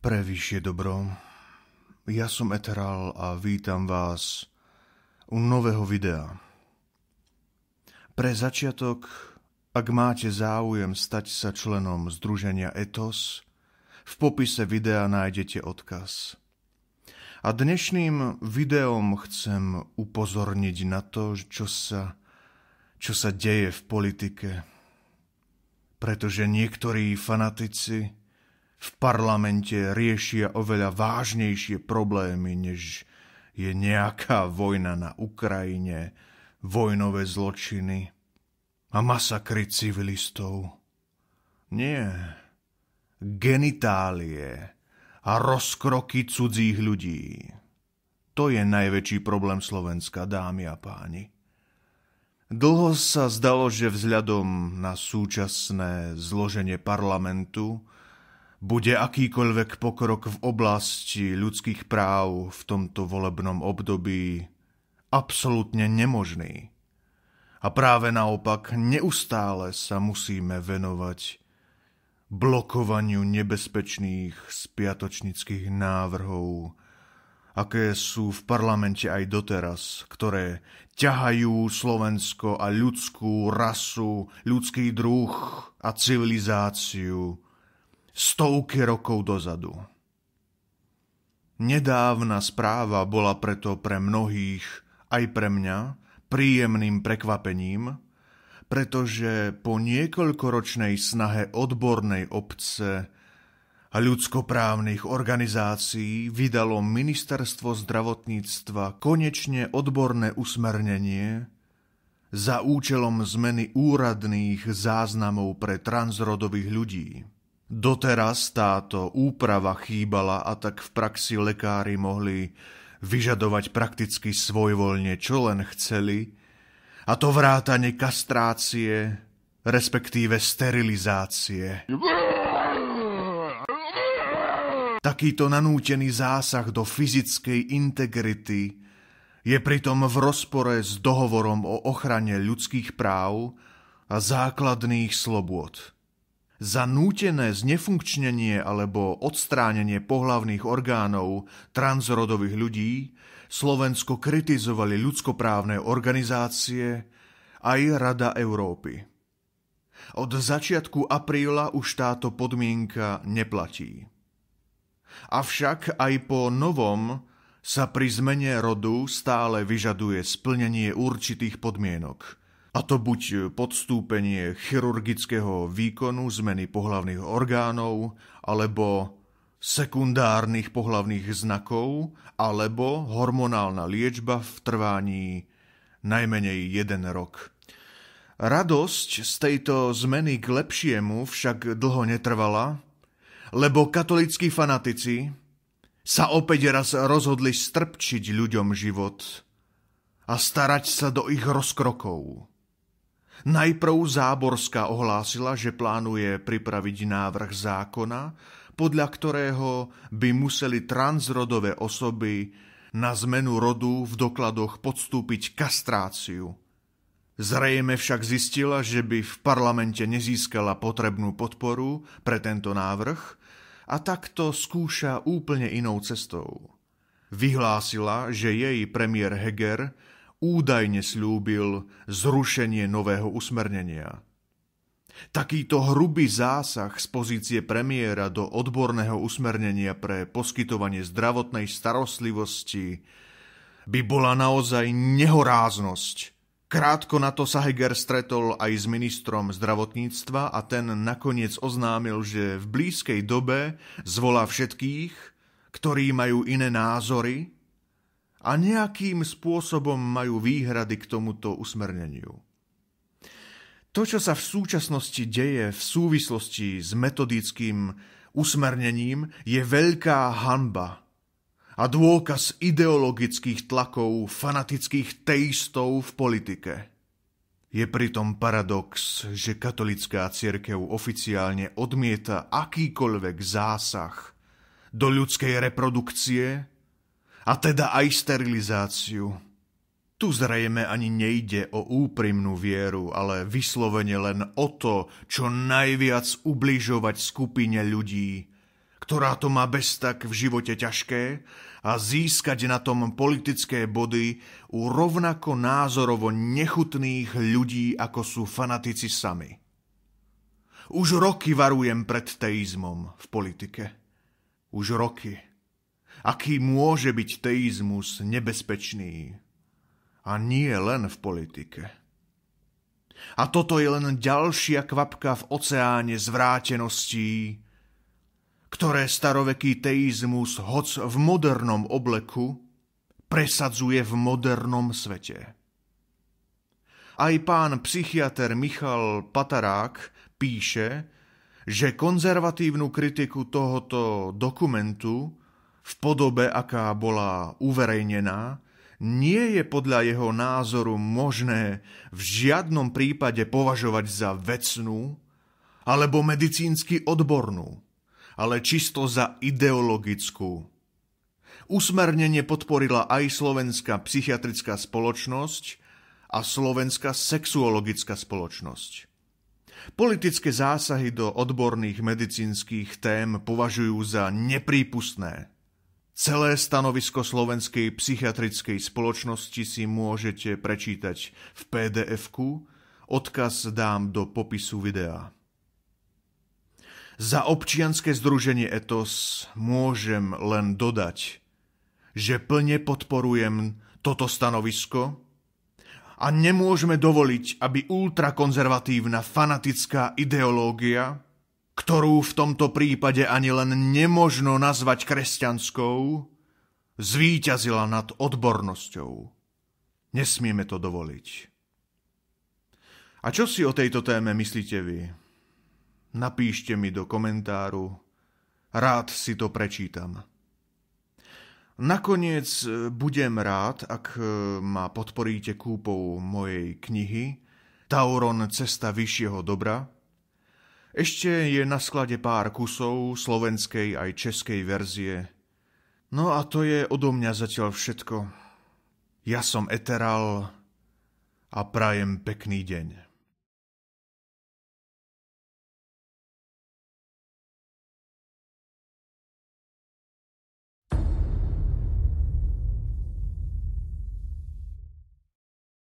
Pre vyššie dobro. Ja som Eteral a vítam vás u nového videa. Pre začiatok, ak máte záujem stať sa členom Združenia ETOS, v popise videa nájdete odkaz. A dnešným videom chcem upozorniť na to, čo sa, čo sa deje v politike. Pretože niektorí fanatici v parlamente riešia oveľa vážnejšie problémy, než je nejaká vojna na Ukrajine, vojnové zločiny a masakry civilistov. Nie, genitálie a rozkroky cudzích ľudí. To je najväčší problém Slovenska, dámy a páni. Dlho sa zdalo, že vzhľadom na súčasné zloženie parlamentu bude akýkoľvek pokrok v oblasti ľudských práv v tomto volebnom období absolútne nemožný. A práve naopak, neustále sa musíme venovať blokovaniu nebezpečných spiatočnických návrhov, aké sú v parlamente aj doteraz, ktoré ťahajú Slovensko a ľudskú rasu, ľudský druh a civilizáciu stovky rokov dozadu. Nedávna správa bola preto pre mnohých, aj pre mňa, príjemným prekvapením, pretože po niekoľkoročnej snahe odbornej obce a ľudskoprávnych organizácií vydalo Ministerstvo zdravotníctva konečne odborné usmernenie za účelom zmeny úradných záznamov pre transrodových ľudí. Doteraz táto úprava chýbala a tak v praxi lekári mohli vyžadovať prakticky svojvoľne, čo len chceli, a to vrátane kastrácie, respektíve sterilizácie. Takýto nanútený zásah do fyzickej integrity je pritom v rozpore s dohovorom o ochrane ľudských práv a základných slobôd za nútené znefunkčnenie alebo odstránenie pohlavných orgánov transrodových ľudí Slovensko kritizovali ľudskoprávne organizácie aj Rada Európy. Od začiatku apríla už táto podmienka neplatí. Avšak aj po novom sa pri zmene rodu stále vyžaduje splnenie určitých podmienok – a to buď podstúpenie chirurgického výkonu zmeny pohlavných orgánov, alebo sekundárnych pohlavných znakov, alebo hormonálna liečba v trvání najmenej jeden rok. Radosť z tejto zmeny k lepšiemu však dlho netrvala, lebo katolíckí fanatici sa opäť raz rozhodli strpčiť ľuďom život a starať sa do ich rozkrokov. Najprv Záborská ohlásila, že plánuje pripraviť návrh zákona, podľa ktorého by museli transrodové osoby na zmenu rodu v dokladoch podstúpiť kastráciu. Zrejme však zistila, že by v parlamente nezískala potrebnú podporu pre tento návrh a takto skúša úplne inou cestou. Vyhlásila, že jej premiér Heger údajne slúbil zrušenie nového usmernenia. Takýto hrubý zásah z pozície premiéra do odborného usmernenia pre poskytovanie zdravotnej starostlivosti by bola naozaj nehoráznosť. Krátko na to sa Heger stretol aj s ministrom zdravotníctva a ten nakoniec oznámil, že v blízkej dobe zvolá všetkých, ktorí majú iné názory a nejakým spôsobom majú výhrady k tomuto usmerneniu. To, čo sa v súčasnosti deje v súvislosti s metodickým usmernením, je veľká hanba a dôkaz ideologických tlakov fanatických teistov v politike. Je pritom paradox, že katolická cirkev oficiálne odmieta akýkoľvek zásah do ľudskej reprodukcie a teda aj sterilizáciu. Tu zrejme ani nejde o úprimnú vieru, ale vyslovene len o to, čo najviac ubližovať skupine ľudí, ktorá to má bez tak v živote ťažké a získať na tom politické body u rovnako názorovo nechutných ľudí, ako sú fanatici sami. Už roky varujem pred teizmom v politike. Už roky aký môže byť teizmus nebezpečný. A nie len v politike. A toto je len ďalšia kvapka v oceáne zvráteností, ktoré staroveký teizmus hoc v modernom obleku presadzuje v modernom svete. Aj pán psychiatr Michal Patarák píše, že konzervatívnu kritiku tohoto dokumentu v podobe, aká bola uverejnená, nie je podľa jeho názoru možné v žiadnom prípade považovať za vecnú alebo medicínsky odbornú, ale čisto za ideologickú. Usmernenie podporila aj Slovenská psychiatrická spoločnosť a Slovenská sexuologická spoločnosť. Politické zásahy do odborných medicínskych tém považujú za neprípustné Celé stanovisko Slovenskej psychiatrickej spoločnosti si môžete prečítať v PDF-ku, odkaz dám do popisu videa. Za občianske združenie ETOS môžem len dodať, že plne podporujem toto stanovisko a nemôžeme dovoliť, aby ultrakonzervatívna fanatická ideológia ktorú v tomto prípade ani len nemožno nazvať kresťanskou, zvíťazila nad odbornosťou. Nesmieme to dovoliť. A čo si o tejto téme myslíte vy? Napíšte mi do komentáru, rád si to prečítam. Nakoniec e, budem rád, ak e, ma podporíte kúpou mojej knihy Tauron Cesta vyššieho dobra, ešte je na sklade pár kusov slovenskej aj českej verzie. No a to je odo mňa zatiaľ všetko. Ja som Eteral a prajem pekný deň.